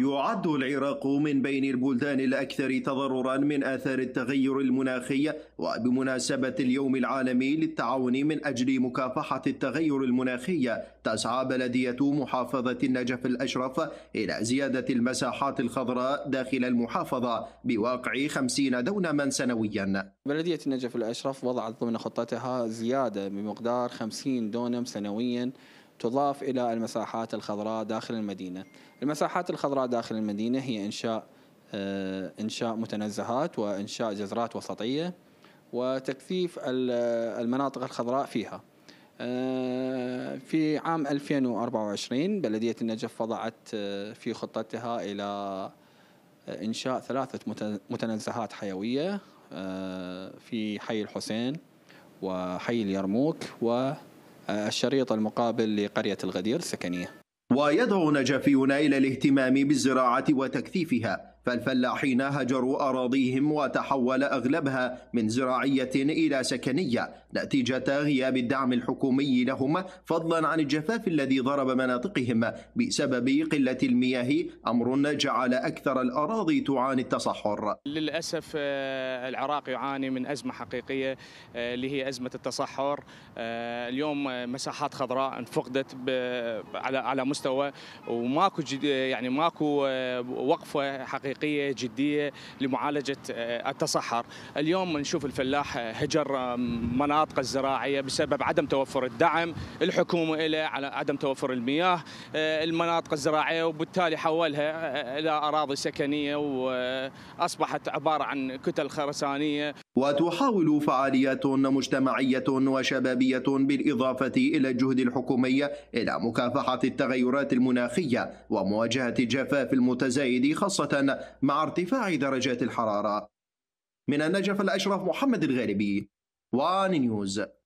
يعد العراق من بين البلدان الأكثر تضررا من آثار التغير المناخي وبمناسبة اليوم العالمي للتعاون من أجل مكافحة التغير المناخي تسعى بلدية محافظة النجف الأشرف إلى زيادة المساحات الخضراء داخل المحافظة بواقع 50 دونما سنويا بلدية النجف الأشرف وضعت ضمن خطتها زيادة بمقدار 50 دونم سنويا تضاف إلى المساحات الخضراء داخل المدينة المساحات الخضراء داخل المدينة هي إنشاء آه، إنشاء متنزهات وإنشاء جزرات وسطية وتكثيف المناطق الخضراء فيها آه، في عام 2024 بلدية النجف وضعت آه، في خطتها إلى إنشاء ثلاثة متنزهات حيوية في حي الحسين وحي اليرموك و الشريط المقابل لقرية الغدير السكنية ويدعو نجفيون إلى الاهتمام بالزراعة وتكثيفها فالفلاحين هجروا أراضيهم وتحول أغلبها من زراعية إلى سكنية نتيجة غياب الدعم الحكومي لهم فضلا عن الجفاف الذي ضرب مناطقهم بسبب قلة المياه أمر جعل أكثر الأراضي تعاني التصحر للأسف آه، العراق يعاني من أزمة حقيقية آه، اللي هي أزمة التصحر آه، اليوم مساحات خضراء انفقدت على على مستوى وماكو يعني ماكو وقفة حقيقية حقيقيه جديه لمعالجه آه، التصحر، اليوم نشوف الفلاح آه، هجر آه، مناطق الزراعيه بسبب عدم توفر الدعم، الحكومه له على عدم توفر المياه، المناطق الزراعيه وبالتالي حولها الى اراضي سكنيه واصبحت عباره عن كتل خرسانيه. وتحاول فعاليات مجتمعيه وشبابيه بالاضافه الى الجهد الحكومي الى مكافحه التغيرات المناخيه ومواجهه الجفاف المتزايد خاصه مع ارتفاع درجات الحرارة من النجف الأشرف محمد الغالبي وان نيوز